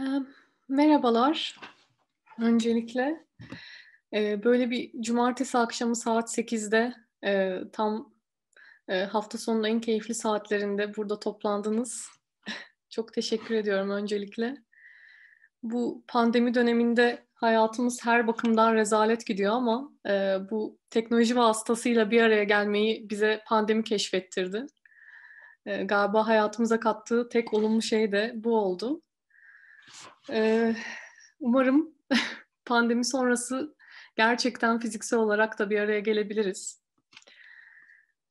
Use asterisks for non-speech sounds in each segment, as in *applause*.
Ee, merhabalar. Öncelikle e, böyle bir cumartesi akşamı saat 8'de e, tam e, hafta sonunun en keyifli saatlerinde burada toplandınız. *laughs* Çok teşekkür ediyorum öncelikle. Bu pandemi döneminde hayatımız her bakımdan rezalet gidiyor ama bu teknoloji vasıtasıyla bir araya gelmeyi bize pandemi keşfettirdi. Galiba hayatımıza kattığı tek olumlu şey de bu oldu. Ee, umarım *laughs* pandemi sonrası gerçekten fiziksel olarak da bir araya gelebiliriz.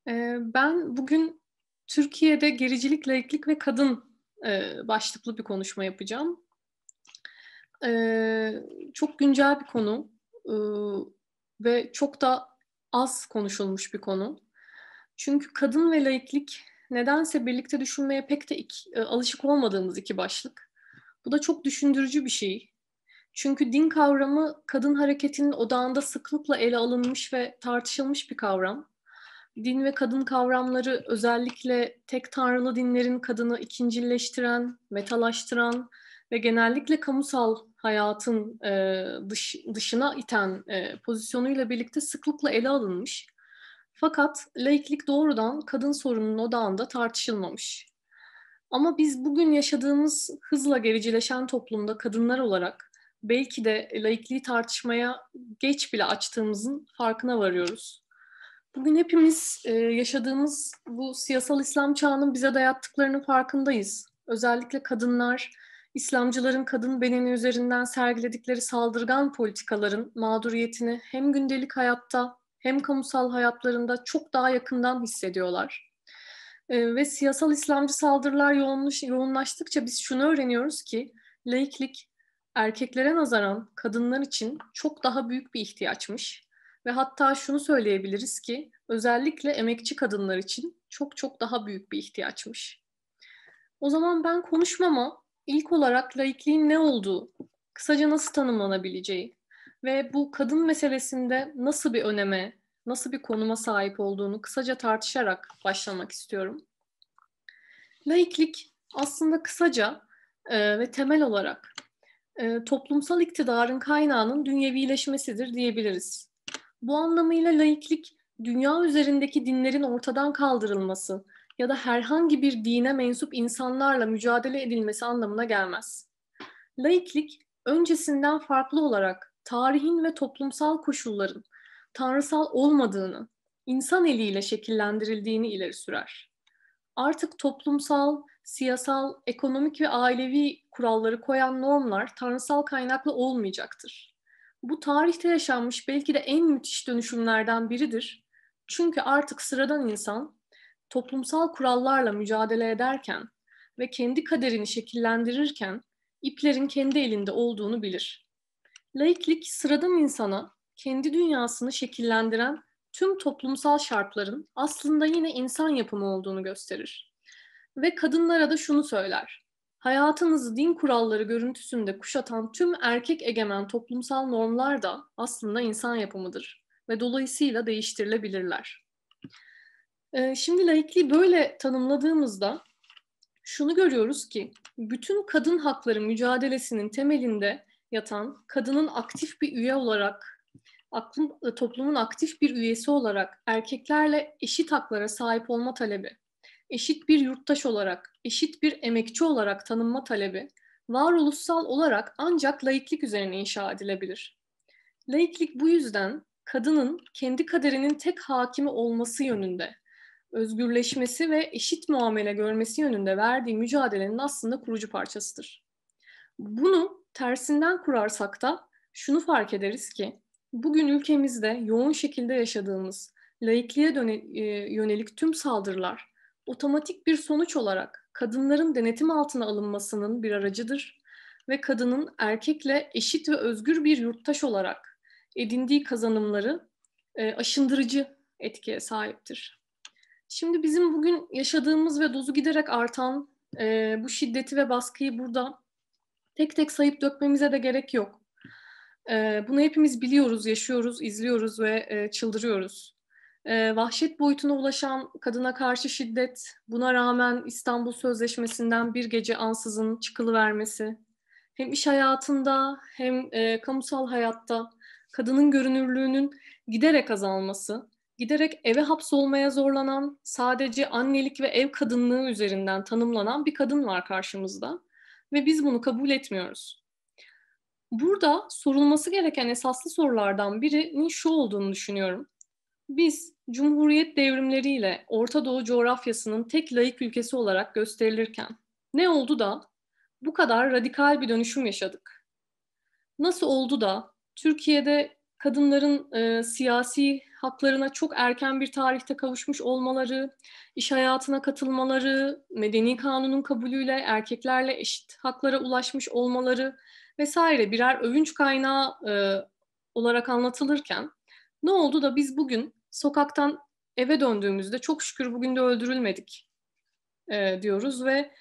Ee, ben bugün Türkiye'de gericilik, laiklik ve kadın e, başlıklı bir konuşma yapacağım. Ee, çok güncel bir konu e, ve çok da az konuşulmuş bir konu. Çünkü kadın ve laiklik nedense birlikte düşünmeye pek de iki, e, alışık olmadığımız iki başlık. Bu da çok düşündürücü bir şey. Çünkü din kavramı kadın hareketinin odağında sıklıkla ele alınmış ve tartışılmış bir kavram. Din ve kadın kavramları özellikle tek tanrılı dinlerin kadını ikincilleştiren, metalaştıran ve genellikle kamusal hayatın e, dış, dışına iten e, pozisyonuyla birlikte sıklıkla ele alınmış. Fakat laiklik doğrudan kadın sorununun odağında tartışılmamış. Ama biz bugün yaşadığımız hızla gericileşen toplumda kadınlar olarak belki de laikliği tartışmaya geç bile açtığımızın farkına varıyoruz. Bugün hepimiz e, yaşadığımız bu siyasal İslam çağının bize dayattıklarının farkındayız. Özellikle kadınlar, İslamcıların kadın bedeni üzerinden sergiledikleri saldırgan politikaların mağduriyetini hem gündelik hayatta hem kamusal hayatlarında çok daha yakından hissediyorlar. Ee, ve siyasal İslamcı saldırılar yoğunluş, yoğunlaştıkça biz şunu öğreniyoruz ki laiklik erkeklere nazaran kadınlar için çok daha büyük bir ihtiyaçmış. Ve hatta şunu söyleyebiliriz ki özellikle emekçi kadınlar için çok çok daha büyük bir ihtiyaçmış. O zaman ben konuşmama ilk olarak laikliğin ne olduğu, kısaca nasıl tanımlanabileceği ve bu kadın meselesinde nasıl bir öneme, nasıl bir konuma sahip olduğunu kısaca tartışarak başlamak istiyorum. Laiklik aslında kısaca e, ve temel olarak e, toplumsal iktidarın kaynağının dünyevileşmesidir diyebiliriz. Bu anlamıyla laiklik dünya üzerindeki dinlerin ortadan kaldırılması ya da herhangi bir dine mensup insanlarla mücadele edilmesi anlamına gelmez. Laiklik öncesinden farklı olarak tarihin ve toplumsal koşulların tanrısal olmadığını, insan eliyle şekillendirildiğini ileri sürer artık toplumsal, siyasal, ekonomik ve ailevi kuralları koyan normlar tanrısal kaynaklı olmayacaktır. Bu tarihte yaşanmış belki de en müthiş dönüşümlerden biridir. Çünkü artık sıradan insan toplumsal kurallarla mücadele ederken ve kendi kaderini şekillendirirken iplerin kendi elinde olduğunu bilir. Laiklik sıradan insana kendi dünyasını şekillendiren tüm toplumsal şartların aslında yine insan yapımı olduğunu gösterir. Ve kadınlara da şunu söyler. Hayatınızı din kuralları görüntüsünde kuşatan tüm erkek egemen toplumsal normlar da aslında insan yapımıdır ve dolayısıyla değiştirilebilirler. Ee, şimdi laikliği böyle tanımladığımızda şunu görüyoruz ki bütün kadın hakları mücadelesinin temelinde yatan kadının aktif bir üye olarak aklın, e, toplumun aktif bir üyesi olarak erkeklerle eşit haklara sahip olma talebi, eşit bir yurttaş olarak, eşit bir emekçi olarak tanınma talebi, varoluşsal olarak ancak laiklik üzerine inşa edilebilir. Laiklik bu yüzden kadının kendi kaderinin tek hakimi olması yönünde, özgürleşmesi ve eşit muamele görmesi yönünde verdiği mücadelenin aslında kurucu parçasıdır. Bunu tersinden kurarsak da şunu fark ederiz ki bugün ülkemizde yoğun şekilde yaşadığımız laikliğe e, yönelik tüm saldırılar otomatik bir sonuç olarak kadınların denetim altına alınmasının bir aracıdır ve kadının erkekle eşit ve özgür bir yurttaş olarak edindiği kazanımları e, aşındırıcı etkiye sahiptir. Şimdi bizim bugün yaşadığımız ve dozu giderek artan e, bu şiddeti ve baskıyı burada tek tek sayıp dökmemize de gerek yok bunu hepimiz biliyoruz, yaşıyoruz, izliyoruz ve çıldırıyoruz. vahşet boyutuna ulaşan kadına karşı şiddet, buna rağmen İstanbul Sözleşmesi'nden bir gece ansızın çıkılıvermesi, hem iş hayatında hem kamusal hayatta kadının görünürlüğünün giderek azalması, giderek eve hapsolmaya zorlanan, sadece annelik ve ev kadınlığı üzerinden tanımlanan bir kadın var karşımızda ve biz bunu kabul etmiyoruz. Burada sorulması gereken esaslı sorulardan birinin şu olduğunu düşünüyorum. Biz Cumhuriyet devrimleriyle Orta Doğu coğrafyasının tek layık ülkesi olarak gösterilirken ne oldu da bu kadar radikal bir dönüşüm yaşadık? Nasıl oldu da Türkiye'de kadınların e, siyasi haklarına çok erken bir tarihte kavuşmuş olmaları, iş hayatına katılmaları, medeni kanunun kabulüyle erkeklerle eşit haklara ulaşmış olmaları vesaire birer övünç kaynağı e, olarak anlatılırken ne oldu da biz bugün sokaktan eve döndüğümüzde çok şükür bugün de öldürülmedik e, diyoruz ve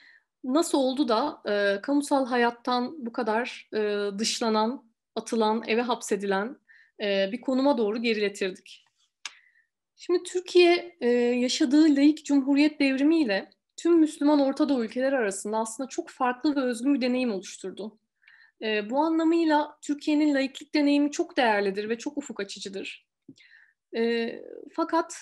nasıl oldu da e, kamusal hayattan bu kadar e, dışlanan, atılan, eve hapsedilen e, bir konuma doğru geriletirdik. Şimdi Türkiye e, yaşadığı laik cumhuriyet devrimiyle tüm Müslüman Orta Doğu ülkeleri arasında aslında çok farklı ve özgün bir deneyim oluşturdu. E, bu anlamıyla Türkiye'nin laiklik deneyimi çok değerlidir ve çok ufuk açıcıdır. E, fakat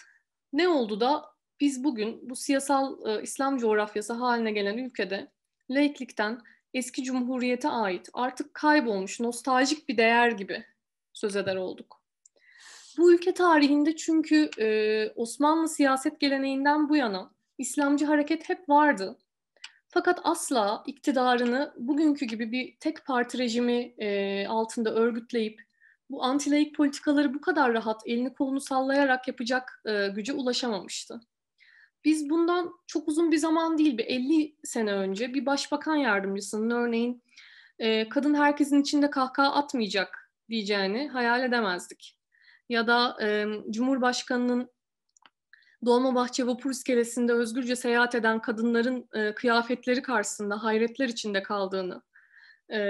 ne oldu da biz bugün bu siyasal e, İslam coğrafyası haline gelen ülkede laiklikten eski cumhuriyete ait artık kaybolmuş nostaljik bir değer gibi söz eder olduk. Bu ülke tarihinde çünkü e, Osmanlı siyaset geleneğinden bu yana İslamcı hareket hep vardı fakat asla iktidarını bugünkü gibi bir tek parti rejimi e, altında örgütleyip bu antilayık politikaları bu kadar rahat elini kolunu sallayarak yapacak e, güce ulaşamamıştı. Biz bundan çok uzun bir zaman değil, bir 50 sene önce bir başbakan yardımcısının örneğin e, kadın herkesin içinde kahkaha atmayacak diyeceğini hayal edemezdik. Ya da e, Cumhurbaşkanının Dolmabahçe vapur iskelesinde özgürce seyahat eden kadınların e, kıyafetleri karşısında hayretler içinde kaldığını e,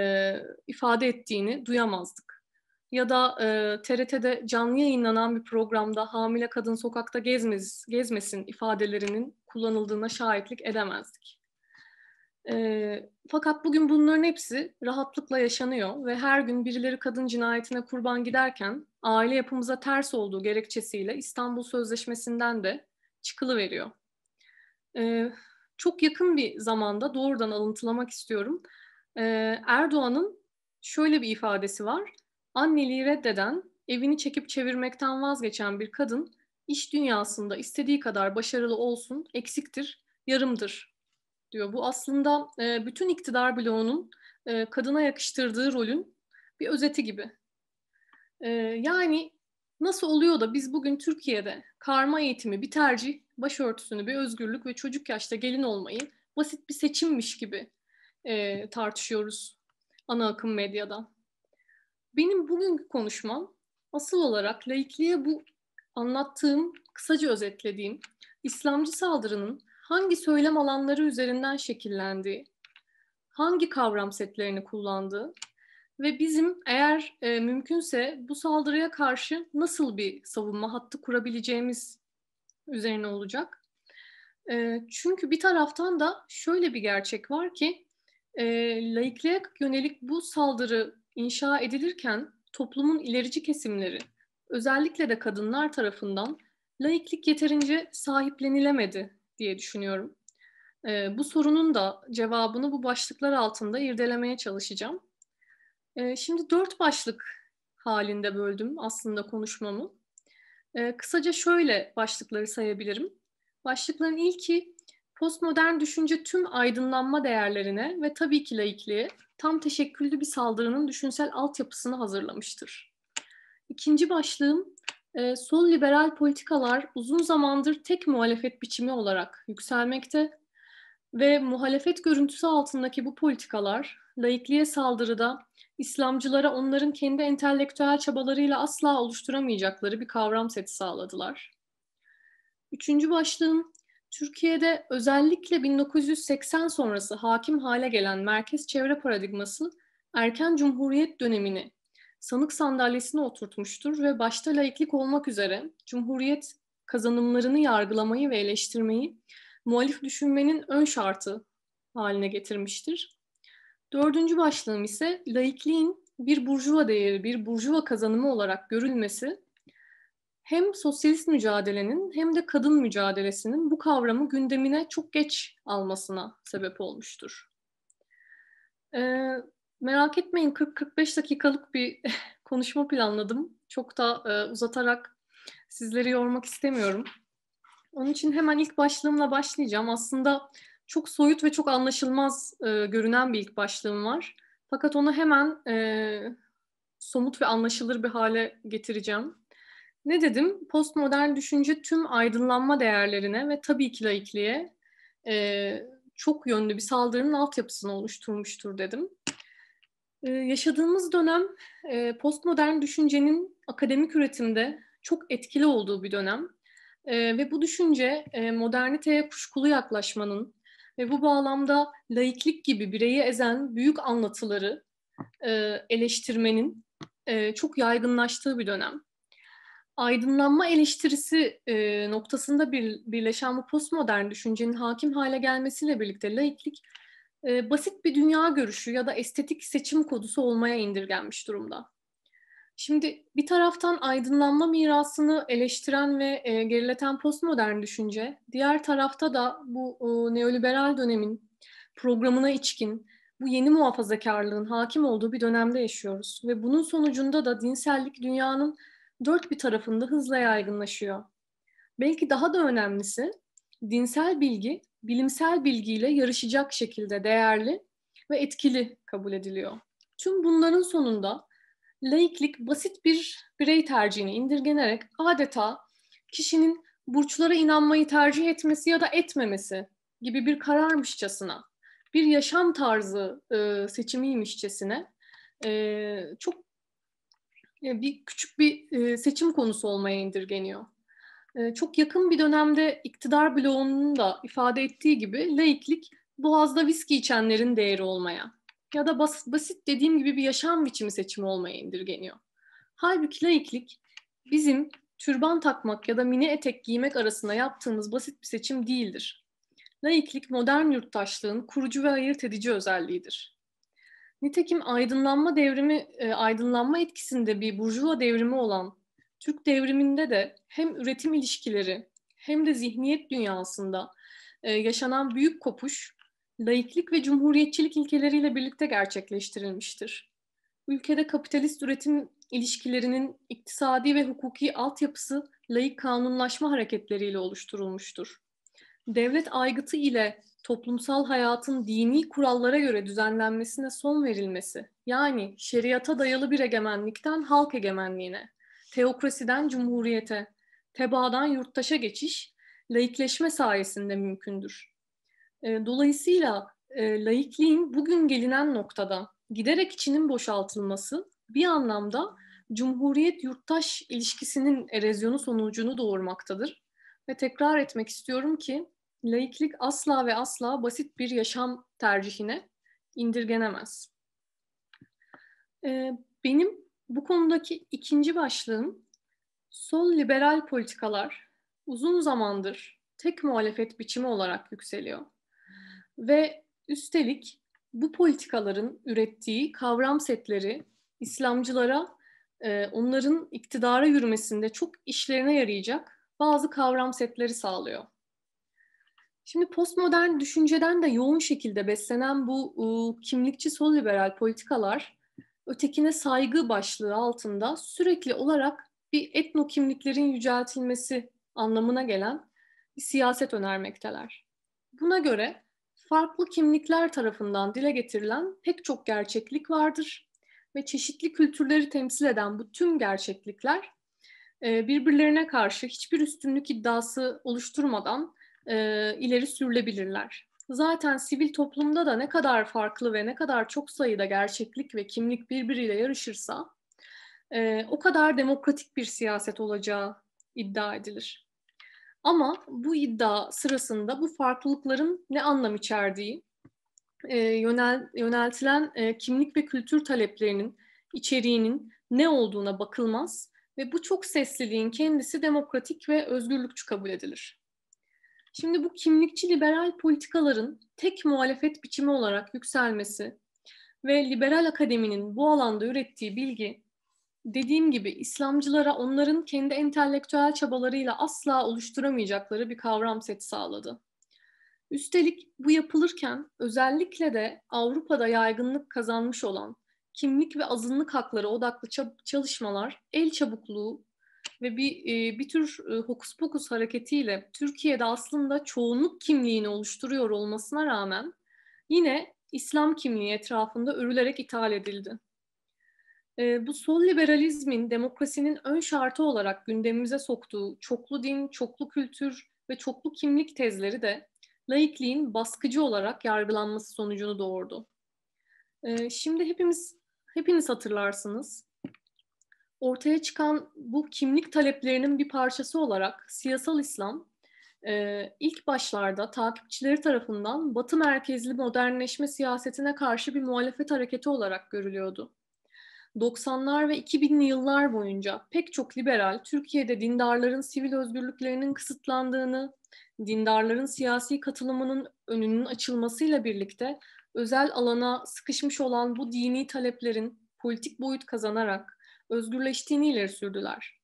ifade ettiğini duyamazdık. Ya da e, TRT'de canlı yayınlanan bir programda hamile kadın sokakta gezmez, gezmesin ifadelerinin kullanıldığına şahitlik edemezdik. E, fakat bugün bunların hepsi rahatlıkla yaşanıyor ve her gün birileri kadın cinayetine kurban giderken aile yapımıza ters olduğu gerekçesiyle İstanbul Sözleşmesi'nden de çıkılıveriyor. E, çok yakın bir zamanda doğrudan alıntılamak istiyorum. E, Erdoğan'ın şöyle bir ifadesi var. Anneliği reddeden, evini çekip çevirmekten vazgeçen bir kadın iş dünyasında istediği kadar başarılı olsun eksiktir, yarımdır diyor. Bu aslında e, bütün iktidar bloğunun e, kadına yakıştırdığı rolün bir özeti gibi. E, yani nasıl oluyor da biz bugün Türkiye'de karma eğitimi, bir tercih, başörtüsünü, bir özgürlük ve çocuk yaşta gelin olmayı basit bir seçimmiş gibi e, tartışıyoruz ana akım medyada. Benim bugünkü konuşmam asıl olarak laikliğe bu anlattığım, kısaca özetlediğim İslamcı saldırının hangi söylem alanları üzerinden şekillendiği, hangi kavram setlerini kullandığı ve bizim eğer e, mümkünse bu saldırıya karşı nasıl bir savunma hattı kurabileceğimiz üzerine olacak. E, çünkü bir taraftan da şöyle bir gerçek var ki e, laikliğe yönelik bu saldırı inşa edilirken toplumun ilerici kesimleri özellikle de kadınlar tarafından laiklik yeterince sahiplenilemedi diye düşünüyorum. E, bu sorunun da cevabını bu başlıklar altında irdelemeye çalışacağım. E, şimdi dört başlık halinde böldüm aslında konuşmamı. E, kısaca şöyle başlıkları sayabilirim. Başlıkların ilki postmodern düşünce tüm aydınlanma değerlerine ve tabii ki laikliğe tam teşekküllü bir saldırının düşünsel altyapısını hazırlamıştır. İkinci başlığım ee, sol liberal politikalar uzun zamandır tek muhalefet biçimi olarak yükselmekte ve muhalefet görüntüsü altındaki bu politikalar laikliğe saldırıda İslamcılara onların kendi entelektüel çabalarıyla asla oluşturamayacakları bir kavram seti sağladılar. Üçüncü başlığım, Türkiye'de özellikle 1980 sonrası hakim hale gelen merkez çevre paradigması erken cumhuriyet dönemini sanık sandalyesine oturtmuştur ve başta laiklik olmak üzere Cumhuriyet kazanımlarını yargılamayı ve eleştirmeyi muhalif düşünmenin ön şartı haline getirmiştir. Dördüncü başlığım ise laikliğin bir burjuva değeri, bir burjuva kazanımı olarak görülmesi hem sosyalist mücadelenin hem de kadın mücadelesinin bu kavramı gündemine çok geç almasına sebep olmuştur. Ee, Merak etmeyin 40-45 dakikalık bir *laughs* konuşma planladım. Çok da e, uzatarak sizleri yormak istemiyorum. Onun için hemen ilk başlığımla başlayacağım. Aslında çok soyut ve çok anlaşılmaz e, görünen bir ilk başlığım var. Fakat onu hemen e, somut ve anlaşılır bir hale getireceğim. Ne dedim? Postmodern düşünce tüm aydınlanma değerlerine ve tabii ki laikliğe e, çok yönlü bir saldırının altyapısını oluşturmuştur dedim. Ee, yaşadığımız dönem e, postmodern düşüncenin akademik üretimde çok etkili olduğu bir dönem. Ee, ve bu düşünce e, moderniteye kuşkulu yaklaşmanın ve bu bağlamda laiklik gibi bireyi ezen büyük anlatıları e, eleştirmenin çok yaygınlaştığı bir dönem. Aydınlanma eleştirisi noktasında bir, birleşen bu postmodern düşüncenin hakim hale gelmesiyle birlikte laiklik e, basit bir dünya görüşü ya da estetik seçim kodusu olmaya indirgenmiş durumda. Şimdi bir taraftan aydınlanma mirasını eleştiren ve e, gerileten postmodern düşünce, diğer tarafta da bu e, neoliberal dönemin programına içkin bu yeni muhafazakarlığın hakim olduğu bir dönemde yaşıyoruz ve bunun sonucunda da dinsellik dünyanın dört bir tarafında hızla yaygınlaşıyor. Belki daha da önemlisi dinsel bilgi bilimsel bilgiyle yarışacak şekilde değerli ve etkili kabul ediliyor. Tüm bunların sonunda laiklik basit bir birey tercihini indirgenerek adeta kişinin burçlara inanmayı tercih etmesi ya da etmemesi gibi bir kararmışçasına, bir yaşam tarzı e, seçimiymişçesine e, çok e, bir küçük bir e, seçim konusu olmaya indirgeniyor. Ee, çok yakın bir dönemde iktidar bloğunun da ifade ettiği gibi laiklik boğazda viski içenlerin değeri olmaya ya da bas, basit dediğim gibi bir yaşam biçimi seçimi olmaya indirgeniyor. Halbuki laiklik bizim türban takmak ya da mini etek giymek arasında yaptığımız basit bir seçim değildir. Laiklik modern yurttaşlığın kurucu ve ayırt edici özelliğidir. Nitekim aydınlanma devrimi, e, aydınlanma etkisinde bir burjuva devrimi olan Türk devriminde de hem üretim ilişkileri hem de zihniyet dünyasında e, yaşanan büyük kopuş laiklik ve cumhuriyetçilik ilkeleriyle birlikte gerçekleştirilmiştir. Ülkede kapitalist üretim ilişkilerinin iktisadi ve hukuki altyapısı laik kanunlaşma hareketleriyle oluşturulmuştur. Devlet aygıtı ile toplumsal hayatın dini kurallara göre düzenlenmesine son verilmesi, yani şeriata dayalı bir egemenlikten halk egemenliğine, teokrasiden cumhuriyete, tebaadan yurttaşa geçiş laikleşme sayesinde mümkündür. E, dolayısıyla e, laikliğin bugün gelinen noktada giderek içinin boşaltılması bir anlamda cumhuriyet-yurttaş ilişkisinin erozyonu sonucunu doğurmaktadır. Ve tekrar etmek istiyorum ki laiklik asla ve asla basit bir yaşam tercihine indirgenemez. E, benim bu konudaki ikinci başlığım sol liberal politikalar uzun zamandır tek muhalefet biçimi olarak yükseliyor. Ve üstelik bu politikaların ürettiği kavram setleri İslamcılara e, onların iktidara yürümesinde çok işlerine yarayacak bazı kavram setleri sağlıyor. Şimdi postmodern düşünceden de yoğun şekilde beslenen bu e, kimlikçi sol liberal politikalar ötekine saygı başlığı altında sürekli olarak bir etno kimliklerin yüceltilmesi anlamına gelen bir siyaset önermekteler. Buna göre farklı kimlikler tarafından dile getirilen pek çok gerçeklik vardır ve çeşitli kültürleri temsil eden bu tüm gerçeklikler e, birbirlerine karşı hiçbir üstünlük iddiası oluşturmadan e, ileri sürülebilirler zaten sivil toplumda da ne kadar farklı ve ne kadar çok sayıda gerçeklik ve kimlik birbiriyle yarışırsa e, o kadar demokratik bir siyaset olacağı iddia edilir. Ama bu iddia sırasında bu farklılıkların ne anlam içerdiği, e, yönel, yöneltilen e, kimlik ve kültür taleplerinin, içeriğinin ne olduğuna bakılmaz ve bu çok sesliliğin kendisi demokratik ve özgürlükçü kabul edilir. Şimdi bu kimlikçi liberal politikaların tek muhalefet biçimi olarak yükselmesi ve liberal akademinin bu alanda ürettiği bilgi dediğim gibi İslamcılara onların kendi entelektüel çabalarıyla asla oluşturamayacakları bir kavram seti sağladı. Üstelik bu yapılırken özellikle de Avrupa'da yaygınlık kazanmış olan kimlik ve azınlık hakları odaklı çalışmalar el çabukluğu ve bir e, bir tür e, hokus pokus hareketiyle Türkiye'de aslında çoğunluk kimliğini oluşturuyor olmasına rağmen yine İslam kimliği etrafında örülerek ithal edildi. E, bu sol liberalizmin demokrasinin ön şartı olarak gündemimize soktuğu çoklu din, çoklu kültür ve çoklu kimlik tezleri de laikliğin baskıcı olarak yargılanması sonucunu doğurdu. E, şimdi hepimiz hepiniz hatırlarsınız ortaya çıkan bu kimlik taleplerinin bir parçası olarak siyasal İslam e, ilk başlarda takipçileri tarafından Batı merkezli modernleşme siyasetine karşı bir muhalefet hareketi olarak görülüyordu. 90'lar ve 2000'li yıllar boyunca pek çok liberal Türkiye'de dindarların sivil özgürlüklerinin kısıtlandığını, dindarların siyasi katılımının önünün açılmasıyla birlikte özel alana sıkışmış olan bu dini taleplerin politik boyut kazanarak özgürleştiğini ileri sürdüler.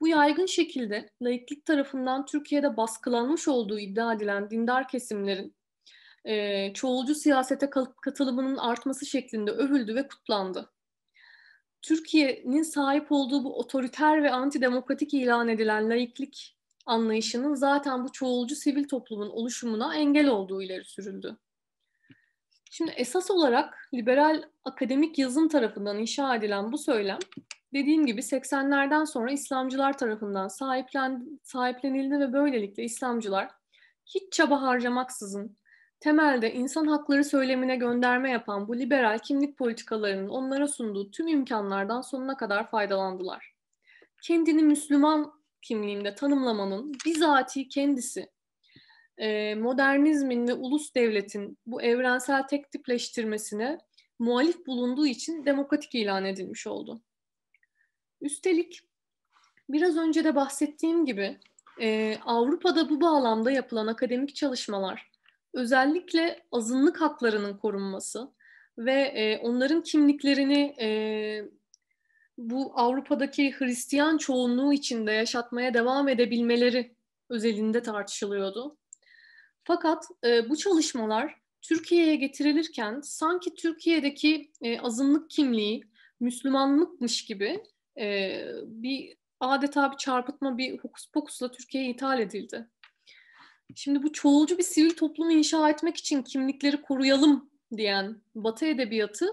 Bu yaygın şekilde laiklik tarafından Türkiye'de baskılanmış olduğu iddia edilen dindar kesimlerin e, çoğulcu siyasete katılımının artması şeklinde övüldü ve kutlandı. Türkiye'nin sahip olduğu bu otoriter ve antidemokratik ilan edilen laiklik anlayışının zaten bu çoğulcu sivil toplumun oluşumuna engel olduğu ileri sürüldü. Şimdi esas olarak liberal akademik yazım tarafından inşa edilen bu söylem dediğim gibi 80'lerden sonra İslamcılar tarafından sahiplenildi ve böylelikle İslamcılar hiç çaba harcamaksızın temelde insan hakları söylemine gönderme yapan bu liberal kimlik politikalarının onlara sunduğu tüm imkanlardan sonuna kadar faydalandılar. Kendini Müslüman kimliğinde tanımlamanın bizatihi kendisi e, modernizmin ve ulus devletin bu evrensel tek tipleştirmesine muhalif bulunduğu için demokratik ilan edilmiş oldu. Üstelik biraz önce de bahsettiğim gibi e, Avrupa'da bu bağlamda yapılan akademik çalışmalar özellikle azınlık haklarının korunması ve e, onların kimliklerini bu Avrupa'daki Hristiyan çoğunluğu içinde yaşatmaya devam edebilmeleri özelinde tartışılıyordu. Fakat e, bu çalışmalar Türkiye'ye getirilirken sanki Türkiye'deki e, azınlık kimliği Müslümanlıkmış gibi e, bir adeta bir çarpıtma, bir hokus pokusla Türkiye'ye ithal edildi. Şimdi bu çoğulcu bir sivil toplumu inşa etmek için kimlikleri koruyalım diyen Batı edebiyatı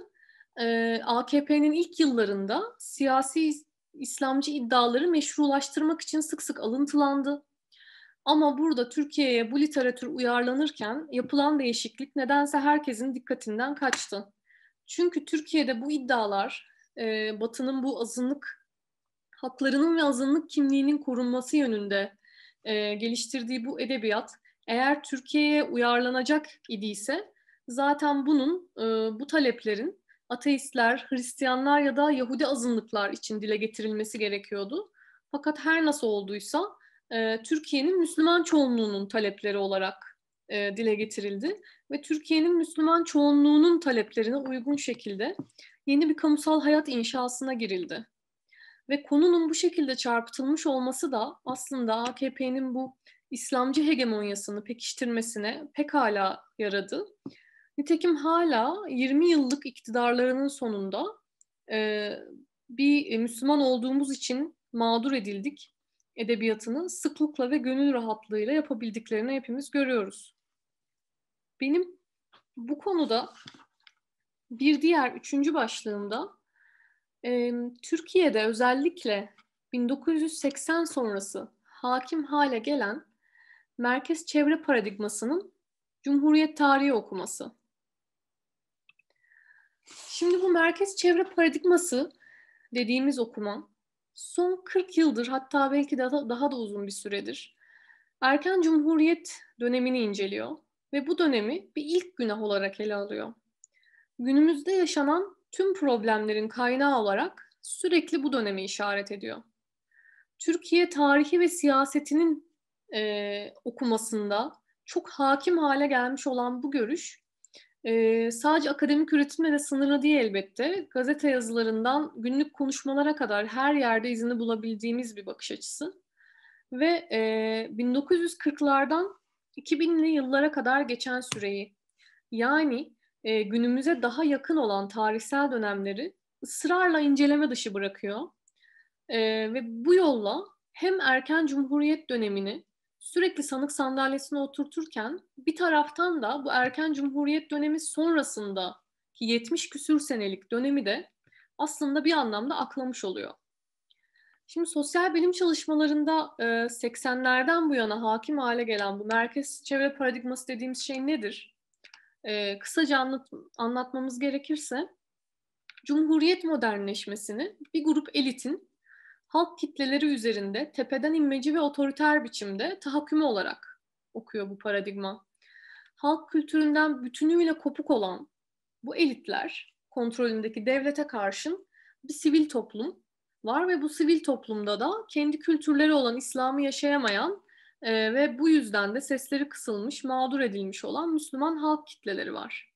e, AKP'nin ilk yıllarında siyasi İslamcı iddiaları meşrulaştırmak için sık sık alıntılandı. Ama burada Türkiye'ye bu literatür uyarlanırken yapılan değişiklik nedense herkesin dikkatinden kaçtı. Çünkü Türkiye'de bu iddialar e, Batı'nın bu azınlık haklarının ve azınlık kimliğinin korunması yönünde e, geliştirdiği bu edebiyat eğer Türkiye'ye uyarlanacak idiyse zaten bunun e, bu taleplerin ateistler, Hristiyanlar ya da Yahudi azınlıklar için dile getirilmesi gerekiyordu. Fakat her nasıl olduysa e, Türkiye'nin Müslüman çoğunluğunun talepleri olarak e, dile getirildi ve Türkiye'nin Müslüman çoğunluğunun taleplerine uygun şekilde yeni bir kamusal hayat inşasına girildi. Ve konunun bu şekilde çarpıtılmış olması da aslında AKP'nin bu İslamcı hegemonyasını pekiştirmesine pekala yaradı. Nitekim hala 20 yıllık iktidarlarının sonunda e, bir Müslüman olduğumuz için mağdur edildik edebiyatını sıklıkla ve gönül rahatlığıyla yapabildiklerini hepimiz görüyoruz. Benim bu konuda bir diğer üçüncü başlığımda e, Türkiye'de özellikle 1980 sonrası hakim hale gelen merkez çevre paradigmasının Cumhuriyet tarihi okuması. Şimdi bu merkez çevre paradigması dediğimiz okuma son 40 yıldır hatta belki daha daha da uzun bir süredir erken cumhuriyet dönemini inceliyor ve bu dönemi bir ilk günah olarak ele alıyor. Günümüzde yaşanan tüm problemlerin kaynağı olarak sürekli bu dönemi işaret ediyor. Türkiye tarihi ve siyasetinin e, okumasında çok hakim hale gelmiş olan bu görüş e, sadece akademik üretimle de sınırlı değil elbette. Gazete yazılarından günlük konuşmalara kadar her yerde izini bulabildiğimiz bir bakış açısı. Ve e, 1940'lardan 2000'li yıllara kadar geçen süreyi yani e, günümüze daha yakın olan tarihsel dönemleri ısrarla inceleme dışı bırakıyor. E, ve bu yolla hem erken cumhuriyet dönemini sürekli sanık sandalyesine oturturken bir taraftan da bu erken cumhuriyet dönemi sonrasında ki 70 küsür senelik dönemi de aslında bir anlamda aklamış oluyor. Şimdi sosyal bilim çalışmalarında 80'lerden e, bu yana hakim hale gelen bu merkez çevre paradigması dediğimiz şey nedir? E, kısaca anlat, anlatmamız gerekirse, Cumhuriyet modernleşmesini bir grup elitin halk kitleleri üzerinde tepeden inmeci ve otoriter biçimde tahakkümü olarak okuyor bu paradigma. Halk kültüründen bütünüyle kopuk olan bu elitler kontrolündeki devlete karşın bir sivil toplum var ve bu sivil toplumda da kendi kültürleri olan İslam'ı yaşayamayan e, ve bu yüzden de sesleri kısılmış, mağdur edilmiş olan Müslüman halk kitleleri var.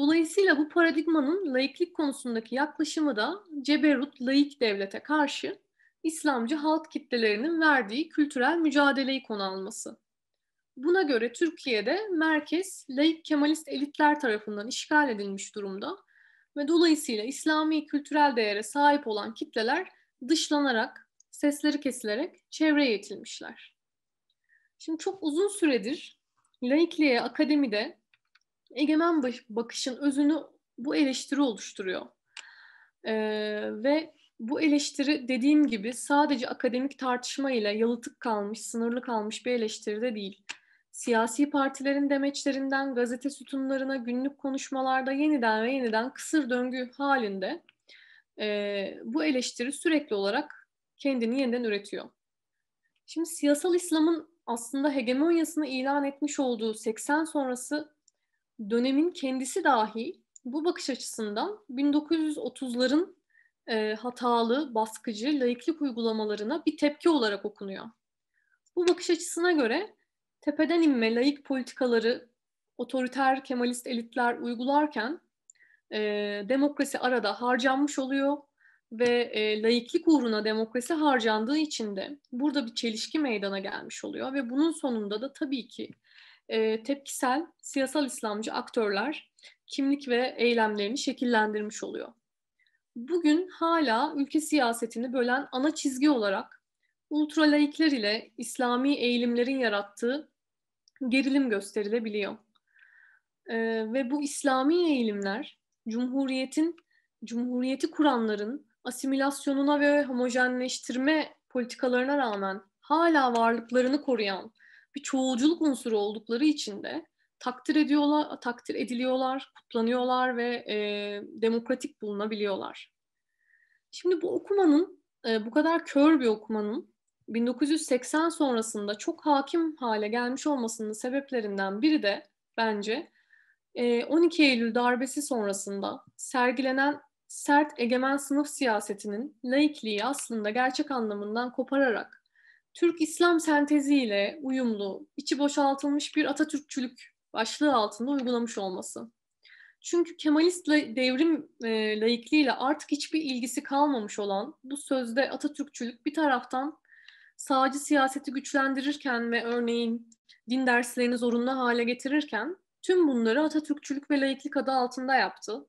Dolayısıyla bu paradigmanın laiklik konusundaki yaklaşımı da ceberut laik devlete karşı İslamcı halk kitlelerinin verdiği kültürel mücadeleyi konu alması. Buna göre Türkiye'de merkez laik Kemalist elitler tarafından işgal edilmiş durumda ve dolayısıyla İslami kültürel değere sahip olan kitleler dışlanarak, sesleri kesilerek çevreye itilmişler. Şimdi çok uzun süredir laikliğe akademide egemen bakışın özünü bu eleştiri oluşturuyor. Ee, ve bu eleştiri dediğim gibi sadece akademik tartışma ile yalıtık kalmış, sınırlı kalmış bir eleştiri de değil. Siyasi partilerin demeçlerinden gazete sütunlarına günlük konuşmalarda yeniden ve yeniden kısır döngü halinde e, bu eleştiri sürekli olarak kendini yeniden üretiyor. Şimdi siyasal İslam'ın aslında hegemonyasını ilan etmiş olduğu 80 sonrası dönemin kendisi dahi bu bakış açısından 1930'ların e, hatalı, baskıcı, laiklik uygulamalarına bir tepki olarak okunuyor. Bu bakış açısına göre tepeden inme laik politikaları otoriter Kemalist elitler uygularken e, demokrasi arada harcanmış oluyor ve e, laiklik uğruna demokrasi harcandığı için de burada bir çelişki meydana gelmiş oluyor ve bunun sonunda da tabii ki e, tepkisel, siyasal İslamcı aktörler kimlik ve eylemlerini şekillendirmiş oluyor. Bugün hala ülke siyasetini bölen ana çizgi olarak ultralaikler ile İslami eğilimlerin yarattığı gerilim gösterilebiliyor. E, ve bu İslami eğilimler Cumhuriyet'in, Cumhuriyeti kuranların asimilasyonuna ve homojenleştirme politikalarına rağmen hala varlıklarını koruyan bir çoğulculuk unsuru oldukları için de takdir ediyorlar, takdir ediliyorlar, kutlanıyorlar ve e, demokratik bulunabiliyorlar. Şimdi bu okumanın, e, bu kadar kör bir okumanın 1980 sonrasında çok hakim hale gelmiş olmasının sebeplerinden biri de bence 12 e, Eylül darbesi sonrasında sergilenen sert egemen sınıf siyasetinin laikliği aslında gerçek anlamından kopararak Türk-İslam senteziyle uyumlu, içi boşaltılmış bir Atatürkçülük başlığı altında uygulamış olması. Çünkü Kemalist devrim e, laikliğiyle artık hiçbir ilgisi kalmamış olan bu sözde Atatürkçülük bir taraftan sağcı siyaseti güçlendirirken ve örneğin din derslerini zorunlu hale getirirken tüm bunları Atatürkçülük ve laiklik adı altında yaptı.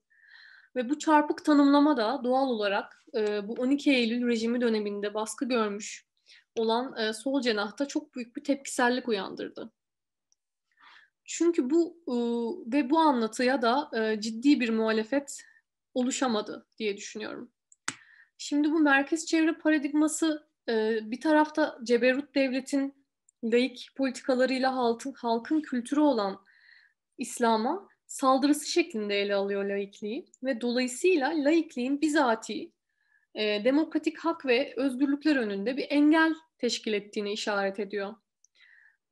Ve bu çarpık tanımlama da doğal olarak e, bu 12 Eylül rejimi döneminde baskı görmüş olan e, sol cenahta çok büyük bir tepkisellik uyandırdı. Çünkü bu e, ve bu anlatıya da e, ciddi bir muhalefet oluşamadı diye düşünüyorum. Şimdi bu merkez çevre paradigması e, bir tarafta Ceberut Devlet'in laik politikalarıyla halkın, halkın kültürü olan İslam'a saldırısı şeklinde ele alıyor laikliği ve dolayısıyla laikliğin bizatihi e, demokratik hak ve özgürlükler önünde bir engel teşkil ettiğini işaret ediyor.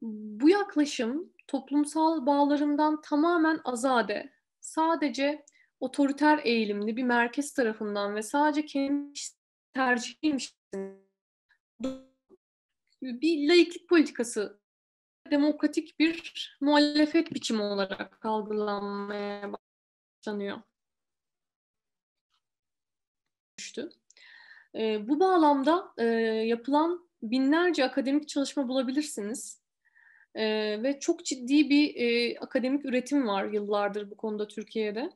Bu yaklaşım toplumsal bağlarından tamamen azade, sadece otoriter eğilimli bir merkez tarafından ve sadece kendi tercihiymiş bir laiklik politikası demokratik bir muhalefet biçimi olarak algılanmaya başlanıyor. E, bu bağlamda e, yapılan binlerce akademik çalışma bulabilirsiniz. E, ve çok ciddi bir e, akademik üretim var yıllardır bu konuda Türkiye'de.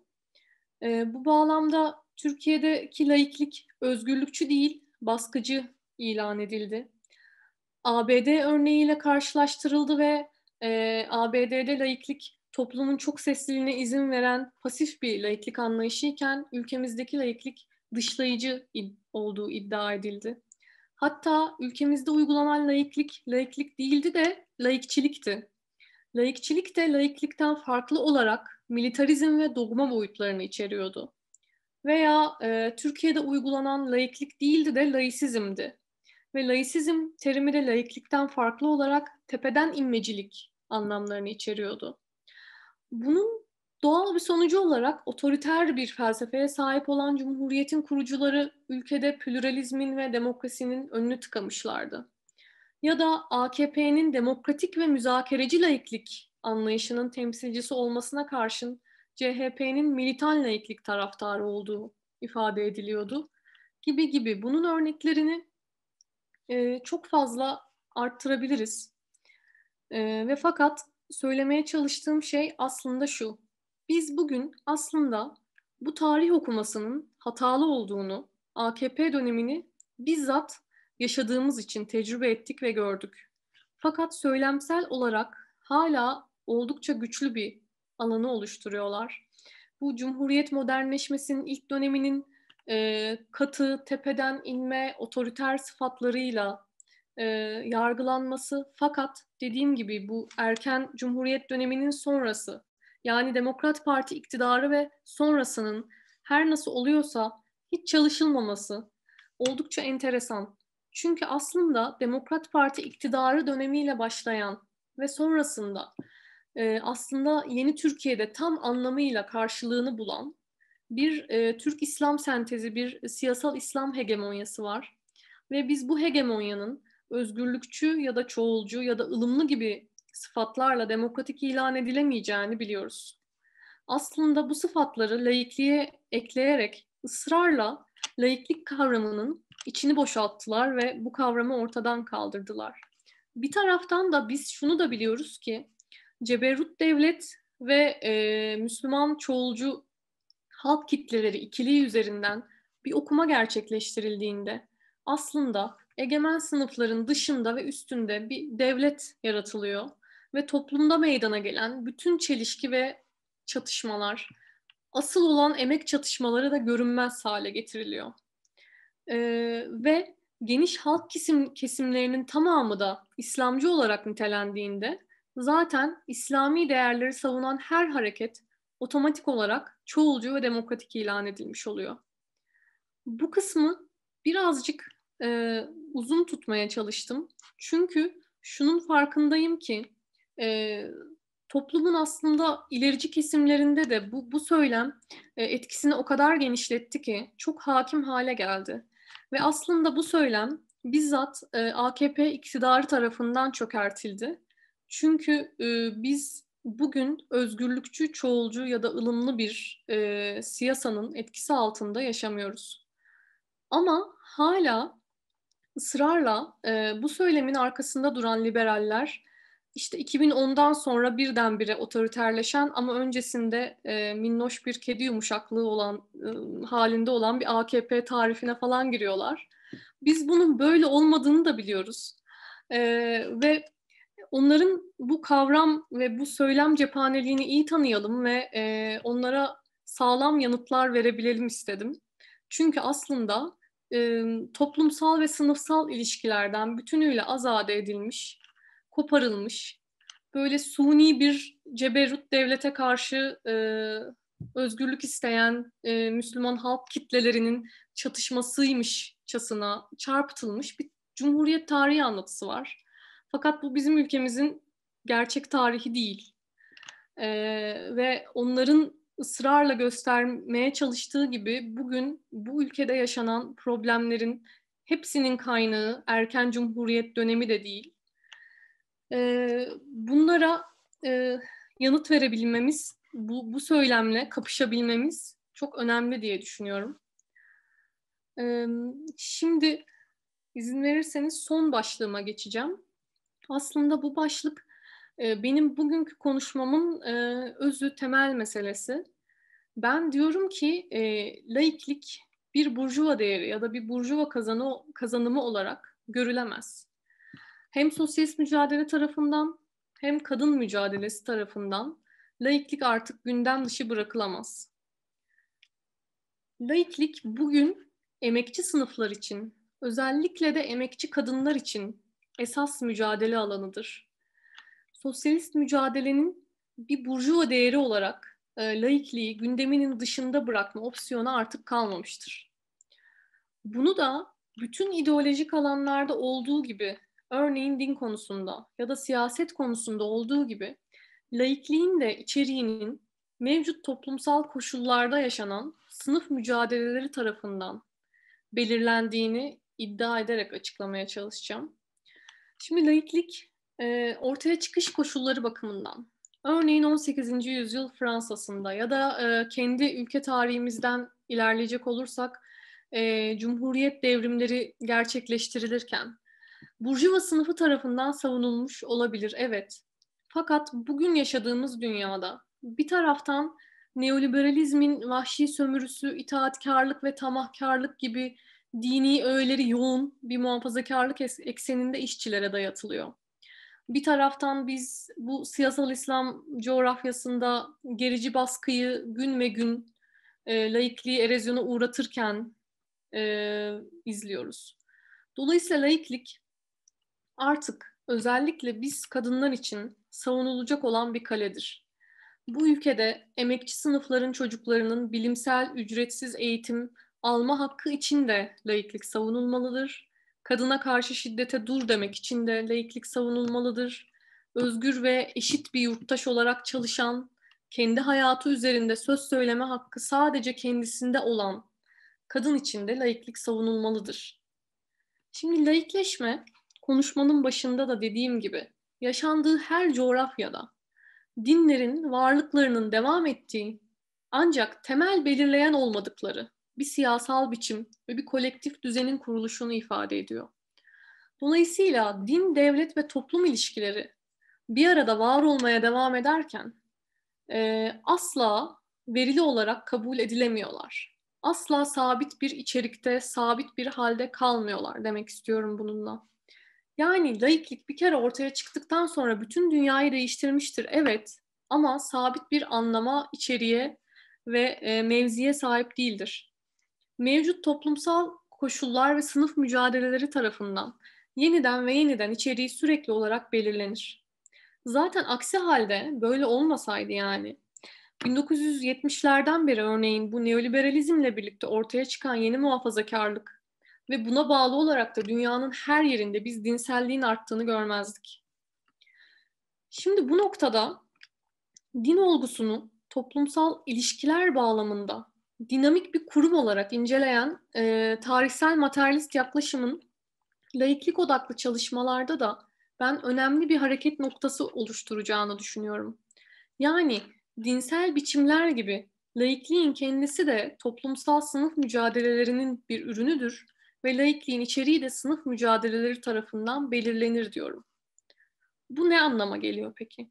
E, bu bağlamda Türkiye'deki laiklik özgürlükçü değil, baskıcı ilan edildi. ABD örneğiyle karşılaştırıldı ve e, ABD'de laiklik toplumun çok sesliliğine izin veren pasif bir laiklik anlayışıyken ülkemizdeki laiklik dışlayıcı olduğu iddia edildi. Hatta ülkemizde uygulanan laiklik, laiklik değildi de laikçilikti. Laikçilik de laiklikten farklı olarak militarizm ve dogma boyutlarını içeriyordu. Veya e, Türkiye'de uygulanan laiklik değildi de laisizmdi. Ve laisizm terimi de laiklikten farklı olarak tepeden inmecilik anlamlarını içeriyordu. Bunun Doğal bir sonucu olarak otoriter bir felsefeye sahip olan Cumhuriyet'in kurucuları ülkede pluralizmin ve demokrasinin önünü tıkamışlardı. Ya da AKP'nin demokratik ve müzakereci laiklik anlayışının temsilcisi olmasına karşın CHP'nin militan laiklik taraftarı olduğu ifade ediliyordu gibi gibi. Bunun örneklerini e, çok fazla arttırabiliriz. E, ve fakat söylemeye çalıştığım şey aslında şu biz bugün aslında bu tarih okumasının hatalı olduğunu AKP dönemini bizzat yaşadığımız için tecrübe ettik ve gördük. Fakat söylemsel olarak hala oldukça güçlü bir alanı oluşturuyorlar. Bu Cumhuriyet modernleşmesinin ilk döneminin e, katı, tepeden inme, otoriter sıfatlarıyla e, yargılanması fakat dediğim gibi bu erken Cumhuriyet döneminin sonrası yani Demokrat Parti iktidarı ve sonrasının her nasıl oluyorsa hiç çalışılmaması oldukça enteresan. Çünkü aslında Demokrat Parti iktidarı dönemiyle başlayan ve sonrasında e, aslında yeni Türkiye'de tam anlamıyla karşılığını bulan bir e, Türk İslam sentezi, bir siyasal İslam hegemonyası var. Ve biz bu hegemonyanın özgürlükçü ya da çoğulcu ya da ılımlı gibi sıfatlarla demokratik ilan edilemeyeceğini biliyoruz. Aslında bu sıfatları laikliğe ekleyerek ısrarla laiklik kavramının içini boşalttılar ve bu kavramı ortadan kaldırdılar. Bir taraftan da biz şunu da biliyoruz ki ceberut devlet ve e, Müslüman çoğulcu halk kitleleri ikiliği üzerinden bir okuma gerçekleştirildiğinde aslında egemen sınıfların dışında ve üstünde bir devlet yaratılıyor ve toplumda meydana gelen bütün çelişki ve çatışmalar, asıl olan emek çatışmaları da görünmez hale getiriliyor. Ee, ve geniş halk kesim, kesimlerinin tamamı da İslamcı olarak nitelendiğinde zaten İslami değerleri savunan her hareket otomatik olarak çoğulcu ve demokratik ilan edilmiş oluyor. Bu kısmı birazcık e, uzun tutmaya çalıştım. Çünkü şunun farkındayım ki e, toplumun aslında ilerici kesimlerinde de bu, bu söylem e, etkisini o kadar genişletti ki çok hakim hale geldi. Ve aslında bu söylem bizzat e, AKP iktidarı tarafından çökertildi. Çünkü e, biz bugün özgürlükçü, çoğulcu ya da ılımlı bir e, siyasanın etkisi altında yaşamıyoruz. Ama hala ısrarla e, bu söylemin arkasında duran liberaller işte 2010'dan sonra birdenbire otoriterleşen ama öncesinde e, minnoş bir kedi yumuşaklığı olan e, halinde olan bir AKP tarifine falan giriyorlar. Biz bunun böyle olmadığını da biliyoruz. E, ve onların bu kavram ve bu söylem cephaneliğini iyi tanıyalım ve e, onlara sağlam yanıtlar verebilelim istedim. Çünkü aslında e, toplumsal ve sınıfsal ilişkilerden bütünüyle azade edilmiş koparılmış böyle suni bir ceberut devlete karşı e, özgürlük isteyen e, Müslüman halk kitlelerinin çatışmasıymışçasına çarpıtılmış bir Cumhuriyet tarihi anlatısı var. Fakat bu bizim ülkemizin gerçek tarihi değil. E, ve onların ısrarla göstermeye çalıştığı gibi bugün bu ülkede yaşanan problemlerin hepsinin kaynağı erken cumhuriyet dönemi de değil e, bunlara e, yanıt verebilmemiz, bu, bu söylemle kapışabilmemiz çok önemli diye düşünüyorum. E, şimdi izin verirseniz son başlığıma geçeceğim. Aslında bu başlık e, benim bugünkü konuşmamın e, özü temel meselesi. Ben diyorum ki e, laiklik bir burjuva değeri ya da bir burjuva kazanı, kazanımı olarak görülemez hem sosyalist mücadele tarafından hem kadın mücadelesi tarafından laiklik artık gündem dışı bırakılamaz. Laiklik bugün emekçi sınıflar için, özellikle de emekçi kadınlar için esas mücadele alanıdır. Sosyalist mücadelenin bir burjuva değeri olarak e, laikliği gündeminin dışında bırakma opsiyonu artık kalmamıştır. Bunu da bütün ideolojik alanlarda olduğu gibi Örneğin din konusunda ya da siyaset konusunda olduğu gibi laikliğin de içeriğinin mevcut toplumsal koşullarda yaşanan sınıf mücadeleleri tarafından belirlendiğini iddia ederek açıklamaya çalışacağım. Şimdi laiklik e, ortaya çıkış koşulları bakımından örneğin 18. yüzyıl Fransa'sında ya da e, kendi ülke tarihimizden ilerleyecek olursak e, Cumhuriyet devrimleri gerçekleştirilirken burjuva sınıfı tarafından savunulmuş olabilir, evet. Fakat bugün yaşadığımız dünyada bir taraftan neoliberalizmin vahşi sömürüsü, itaatkarlık ve tamahkarlık gibi dini öğeleri yoğun bir muhafazakarlık ekseninde işçilere dayatılıyor. Bir taraftan biz bu siyasal İslam coğrafyasında gerici baskıyı gün ve gün e, laikliği erozyona uğratırken e, izliyoruz. Dolayısıyla laiklik artık özellikle biz kadınlar için savunulacak olan bir kaledir. Bu ülkede emekçi sınıfların çocuklarının bilimsel ücretsiz eğitim alma hakkı için de laiklik savunulmalıdır. Kadına karşı şiddete dur demek için de laiklik savunulmalıdır. Özgür ve eşit bir yurttaş olarak çalışan, kendi hayatı üzerinde söz söyleme hakkı sadece kendisinde olan kadın için de laiklik savunulmalıdır. Şimdi laikleşme konuşmanın başında da dediğim gibi yaşandığı her coğrafyada dinlerin varlıklarının devam ettiği ancak temel belirleyen olmadıkları bir siyasal biçim ve bir kolektif düzenin kuruluşunu ifade ediyor. Dolayısıyla din, devlet ve toplum ilişkileri bir arada var olmaya devam ederken e, asla verili olarak kabul edilemiyorlar. Asla sabit bir içerikte, sabit bir halde kalmıyorlar demek istiyorum bununla. Yani laiklik bir kere ortaya çıktıktan sonra bütün dünyayı değiştirmiştir. Evet ama sabit bir anlama, içeriye ve e, mevziye sahip değildir. Mevcut toplumsal koşullar ve sınıf mücadeleleri tarafından yeniden ve yeniden içeriği sürekli olarak belirlenir. Zaten aksi halde böyle olmasaydı yani 1970'lerden beri örneğin bu neoliberalizmle birlikte ortaya çıkan yeni muhafazakarlık ve buna bağlı olarak da dünyanın her yerinde biz dinselliğin arttığını görmezdik. Şimdi bu noktada din olgusunu toplumsal ilişkiler bağlamında dinamik bir kurum olarak inceleyen e, tarihsel materyalist yaklaşımın laiklik odaklı çalışmalarda da ben önemli bir hareket noktası oluşturacağını düşünüyorum. Yani dinsel biçimler gibi laikliğin kendisi de toplumsal sınıf mücadelelerinin bir ürünüdür ve laikliğin içeriği de sınıf mücadeleleri tarafından belirlenir diyorum. Bu ne anlama geliyor peki?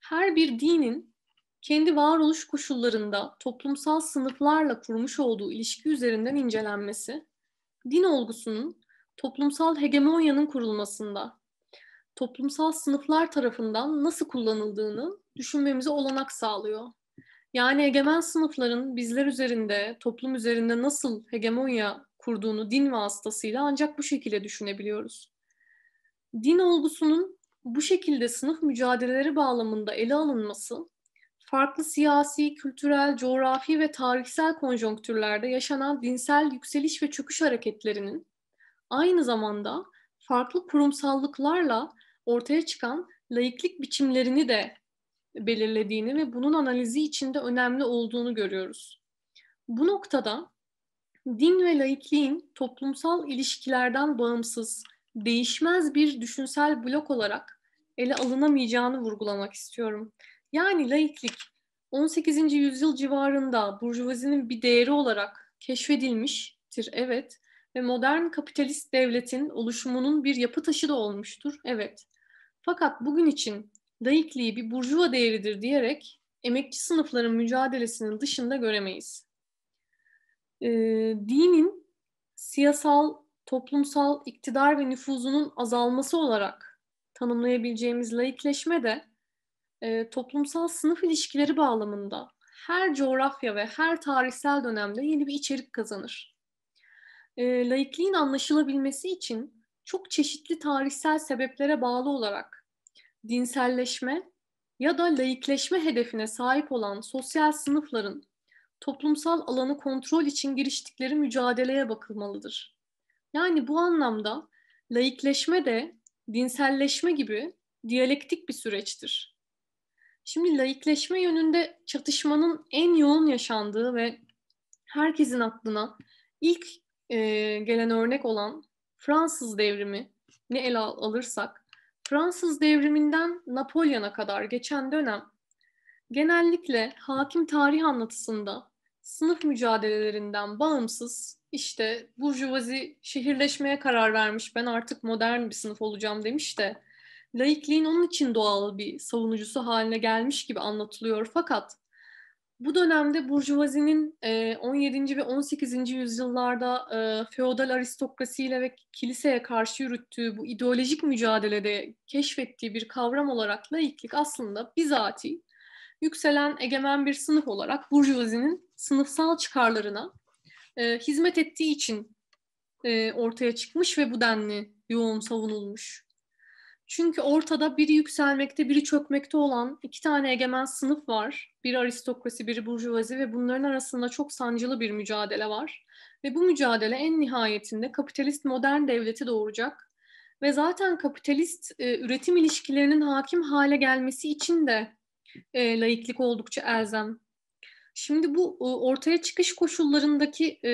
Her bir dinin kendi varoluş koşullarında toplumsal sınıflarla kurmuş olduğu ilişki üzerinden incelenmesi, din olgusunun toplumsal hegemonyanın kurulmasında, toplumsal sınıflar tarafından nasıl kullanıldığını düşünmemize olanak sağlıyor. Yani egemen sınıfların bizler üzerinde, toplum üzerinde nasıl hegemonya kurduğunu din vasıtasıyla ancak bu şekilde düşünebiliyoruz. Din olgusunun bu şekilde sınıf mücadeleleri bağlamında ele alınması, farklı siyasi, kültürel, coğrafi ve tarihsel konjonktürlerde yaşanan dinsel yükseliş ve çöküş hareketlerinin aynı zamanda farklı kurumsallıklarla ortaya çıkan laiklik biçimlerini de belirlediğini ve bunun analizi içinde önemli olduğunu görüyoruz. Bu noktada din ve laikliğin toplumsal ilişkilerden bağımsız, değişmez bir düşünsel blok olarak ele alınamayacağını vurgulamak istiyorum. Yani laiklik 18. yüzyıl civarında burjuvazinin bir değeri olarak keşfedilmiştir, evet. Ve modern kapitalist devletin oluşumunun bir yapı taşı da olmuştur, evet. Fakat bugün için laikliği bir burjuva değeridir diyerek emekçi sınıfların mücadelesinin dışında göremeyiz e, dinin siyasal, toplumsal iktidar ve nüfuzunun azalması olarak tanımlayabileceğimiz laikleşme de e, toplumsal sınıf ilişkileri bağlamında her coğrafya ve her tarihsel dönemde yeni bir içerik kazanır. E, laikliğin anlaşılabilmesi için çok çeşitli tarihsel sebeplere bağlı olarak dinselleşme ya da laikleşme hedefine sahip olan sosyal sınıfların toplumsal alanı kontrol için giriştikleri mücadeleye bakılmalıdır. Yani bu anlamda laikleşme de dinselleşme gibi diyalektik bir süreçtir. Şimdi laikleşme yönünde çatışmanın en yoğun yaşandığı ve herkesin aklına ilk e, gelen örnek olan Fransız devrimi ne ele alırsak, Fransız devriminden Napolyon'a kadar geçen dönem genellikle hakim tarih anlatısında sınıf mücadelelerinden bağımsız işte burjuvazi şehirleşmeye karar vermiş ben artık modern bir sınıf olacağım demiş de laikliğin onun için doğal bir savunucusu haline gelmiş gibi anlatılıyor fakat bu dönemde burjuvazinin 17. E, ve 18. yüzyıllarda e, feodal aristokrasiyle ve kiliseye karşı yürüttüğü bu ideolojik mücadelede keşfettiği bir kavram olarak laiklik aslında bizatihi yükselen egemen bir sınıf olarak burjuvazinin sınıfsal çıkarlarına e, hizmet ettiği için e, ortaya çıkmış ve bu denli yoğun savunulmuş. Çünkü ortada biri yükselmekte, biri çökmekte olan iki tane egemen sınıf var. bir aristokrasi, biri burjuvazi ve bunların arasında çok sancılı bir mücadele var. Ve bu mücadele en nihayetinde kapitalist modern devleti doğuracak. Ve zaten kapitalist e, üretim ilişkilerinin hakim hale gelmesi için de e, laiklik oldukça elzem. Şimdi bu e, ortaya çıkış koşullarındaki e,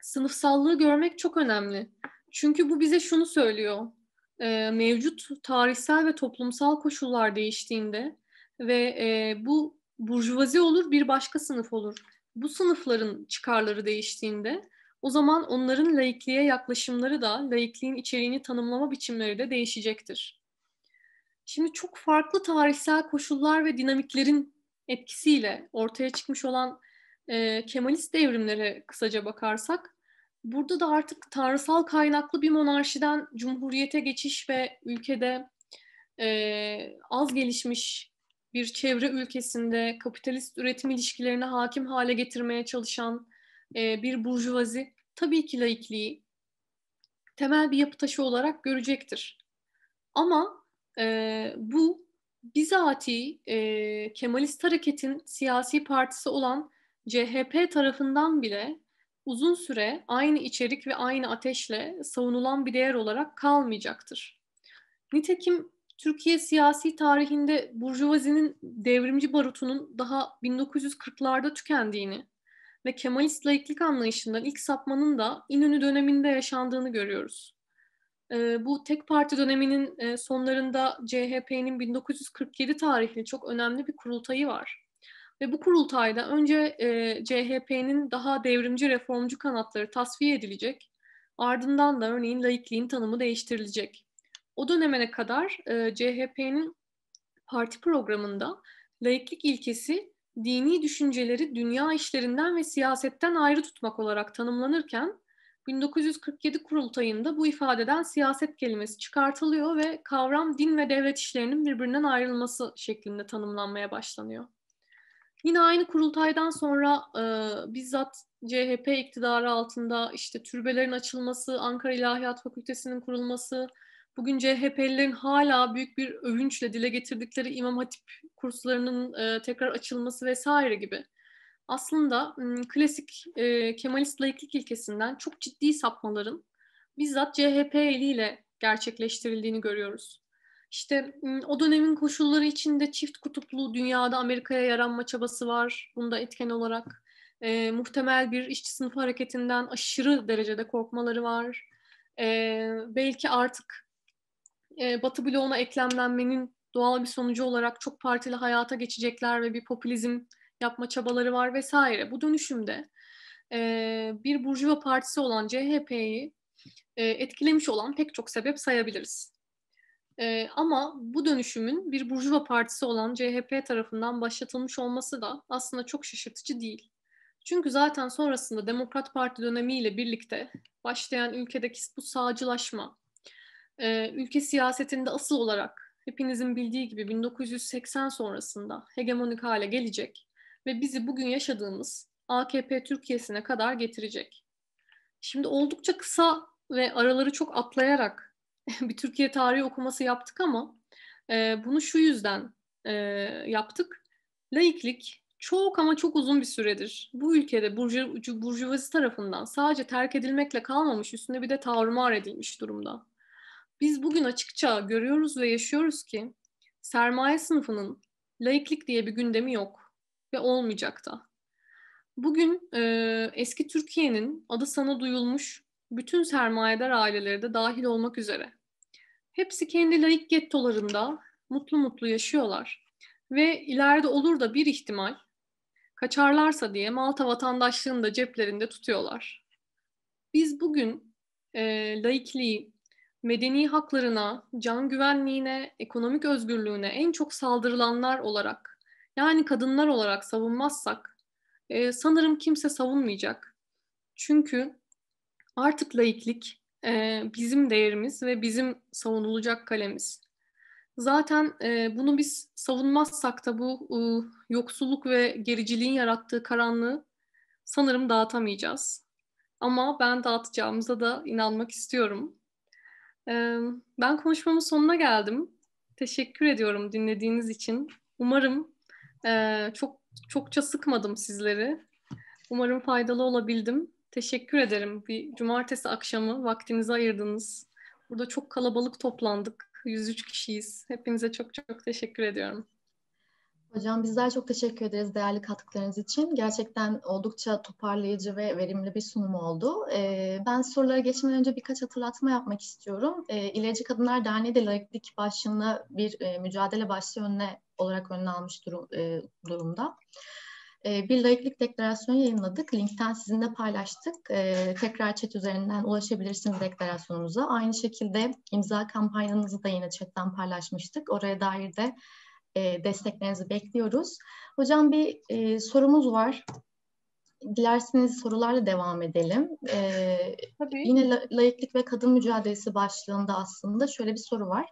sınıfsallığı görmek çok önemli. Çünkü bu bize şunu söylüyor. E, mevcut tarihsel ve toplumsal koşullar değiştiğinde ve e, bu burjuvazi olur bir başka sınıf olur. Bu sınıfların çıkarları değiştiğinde o zaman onların laikliğe yaklaşımları da laikliğin içeriğini tanımlama biçimleri de değişecektir. Şimdi çok farklı tarihsel koşullar ve dinamiklerin etkisiyle ortaya çıkmış olan e, Kemalist devrimlere kısaca bakarsak, burada da artık tanrısal kaynaklı bir monarşiden cumhuriyete geçiş ve ülkede e, az gelişmiş bir çevre ülkesinde kapitalist üretim ilişkilerine hakim hale getirmeye çalışan e, bir burjuvazi tabii ki laikliği temel bir yapı taşı olarak görecektir. Ama e, bu bizatihi e, Kemalist hareketin siyasi partisi olan CHP tarafından bile uzun süre aynı içerik ve aynı ateşle savunulan bir değer olarak kalmayacaktır. Nitekim Türkiye siyasi tarihinde burjuvazinin devrimci barutunun daha 1940'larda tükendiğini ve Kemalist laiklik anlayışından ilk sapmanın da İnönü döneminde yaşandığını görüyoruz e, bu tek parti döneminin e, sonlarında CHP'nin 1947 tarihli çok önemli bir kurultayı var. Ve bu kurultayda önce e, CHP'nin daha devrimci reformcu kanatları tasfiye edilecek, ardından da örneğin laikliğin tanımı değiştirilecek. O dönemene kadar e, CHP'nin parti programında laiklik ilkesi dini düşünceleri dünya işlerinden ve siyasetten ayrı tutmak olarak tanımlanırken 1947 kurultayında bu ifadeden siyaset kelimesi çıkartılıyor ve kavram din ve devlet işlerinin birbirinden ayrılması şeklinde tanımlanmaya başlanıyor. Yine aynı kurultaydan sonra e, bizzat CHP iktidarı altında işte türbelerin açılması, Ankara İlahiyat Fakültesi'nin kurulması, bugün CHP'lilerin hala büyük bir övünçle dile getirdikleri İmam Hatip kurslarının e, tekrar açılması vesaire gibi aslında klasik e, Kemalist laiklik ilkesinden çok ciddi sapmaların bizzat CHP eliyle gerçekleştirildiğini görüyoruz. İşte o dönemin koşulları içinde çift kutuplu dünyada Amerika'ya yaranma çabası var. Bunda etken olarak e, muhtemel bir işçi sınıfı hareketinden aşırı derecede korkmaları var. E, belki artık e, Batı bloğuna eklemlenmenin doğal bir sonucu olarak çok partili hayata geçecekler ve bir popülizm yapma çabaları var vesaire. Bu dönüşümde e, bir Burjuva Partisi olan CHP'yi e, etkilemiş olan pek çok sebep sayabiliriz. E, ama bu dönüşümün bir Burjuva Partisi olan CHP tarafından başlatılmış olması da aslında çok şaşırtıcı değil. Çünkü zaten sonrasında Demokrat Parti dönemiyle birlikte başlayan ülkedeki bu sağcılaşma, ülke siyasetinde asıl olarak hepinizin bildiği gibi 1980 sonrasında hegemonik hale gelecek ve bizi bugün yaşadığımız AKP Türkiye'sine kadar getirecek. Şimdi oldukça kısa ve araları çok atlayarak *laughs* bir Türkiye tarihi okuması yaptık ama e, bunu şu yüzden e, yaptık. Laiklik çok ama çok uzun bir süredir bu ülkede burju, burjuvazi tarafından sadece terk edilmekle kalmamış üstüne bir de tarumar edilmiş durumda. Biz bugün açıkça görüyoruz ve yaşıyoruz ki sermaye sınıfının laiklik diye bir gündemi yok ve olmayacak da. Bugün e, eski Türkiye'nin adı sana duyulmuş bütün sermayedar aileleri de dahil olmak üzere. Hepsi kendi layık gettolarında mutlu mutlu yaşıyorlar ve ileride olur da bir ihtimal kaçarlarsa diye Malta vatandaşlığını da ceplerinde tutuyorlar. Biz bugün e, laikliği, medeni haklarına, can güvenliğine, ekonomik özgürlüğüne en çok saldırılanlar olarak yani kadınlar olarak savunmazsak e, sanırım kimse savunmayacak. Çünkü artık laiklik e, bizim değerimiz ve bizim savunulacak kalemiz. Zaten e, bunu biz savunmazsak da bu e, yoksulluk ve gericiliğin yarattığı karanlığı sanırım dağıtamayacağız. Ama ben dağıtacağımıza da inanmak istiyorum. E, ben konuşmamın sonuna geldim. Teşekkür ediyorum dinlediğiniz için. Umarım ee, çok çokça sıkmadım sizleri. Umarım faydalı olabildim. Teşekkür ederim. Bir cumartesi akşamı vaktinizi ayırdınız. Burada çok kalabalık toplandık. 103 kişiyiz. Hepinize çok çok teşekkür ediyorum. Hocam bizler çok teşekkür ederiz değerli katkılarınız için. Gerçekten oldukça toparlayıcı ve verimli bir sunum oldu. Ee, ben sorulara geçmeden önce birkaç hatırlatma yapmak istiyorum. Ee, İlacı Kadınlar Derneği de layıklık başlığında bir e, mücadele başlığı önüne olarak önüne almış durum, e, durumda. E, bir layıklık deklarasyonu yayınladık. Linkten sizinle paylaştık. E, tekrar chat üzerinden ulaşabilirsiniz deklarasyonumuza. Aynı şekilde imza kampanyanızı da yine chatten paylaşmıştık. Oraya dair de e, desteklerinizi bekliyoruz. Hocam bir e, sorumuz var. Dilerseniz sorularla devam edelim. E, Tabii. Yine la layıklık ve kadın mücadelesi başlığında aslında şöyle bir soru var.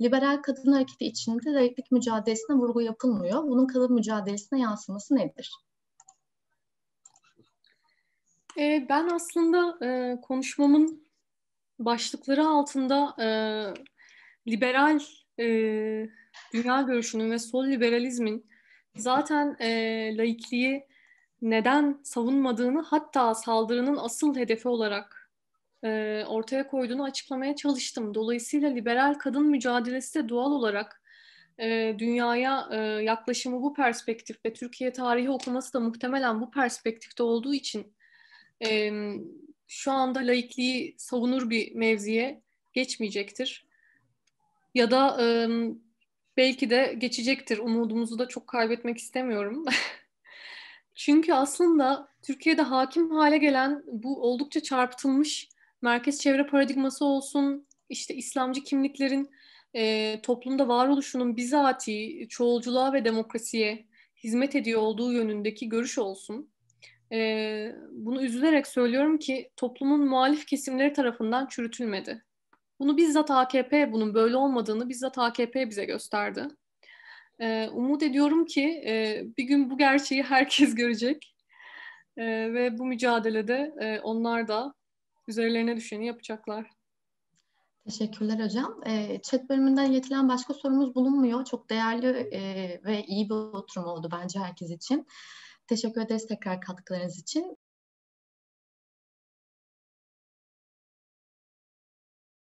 Liberal kadın hareketi içinde layıklık mücadelesine vurgu yapılmıyor. Bunun kadın mücadelesine yansıması nedir? E, ben aslında e, konuşmamın başlıkları altında e, liberal e, dünya görüşünün ve sol liberalizmin zaten e, laikliği neden savunmadığını hatta saldırının asıl hedefi olarak e, ortaya koyduğunu açıklamaya çalıştım. Dolayısıyla liberal kadın mücadelesi de doğal olarak e, dünyaya e, yaklaşımı bu perspektif ve Türkiye tarihi okuması da muhtemelen bu perspektifte olduğu için e, şu anda laikliği savunur bir mevziye geçmeyecektir. Ya da e, Belki de geçecektir. Umudumuzu da çok kaybetmek istemiyorum. *laughs* Çünkü aslında Türkiye'de hakim hale gelen bu oldukça çarpıtılmış merkez çevre paradigması olsun, işte İslamcı kimliklerin e, toplumda varoluşunun bizatihi çoğulculuğa ve demokrasiye hizmet ediyor olduğu yönündeki görüş olsun. E, bunu üzülerek söylüyorum ki toplumun muhalif kesimleri tarafından çürütülmedi. Bunu bizzat AKP bunun böyle olmadığını bizzat AKP bize gösterdi. Ee, umut ediyorum ki e, bir gün bu gerçeği herkes *laughs* görecek e, ve bu mücadelede e, onlar da üzerlerine düşeni yapacaklar. Teşekkürler hocam. E, chat bölümünden yetilen başka sorumuz bulunmuyor. Çok değerli e, ve iyi bir oturum oldu bence herkes için. Teşekkür ederiz tekrar katkılarınız için.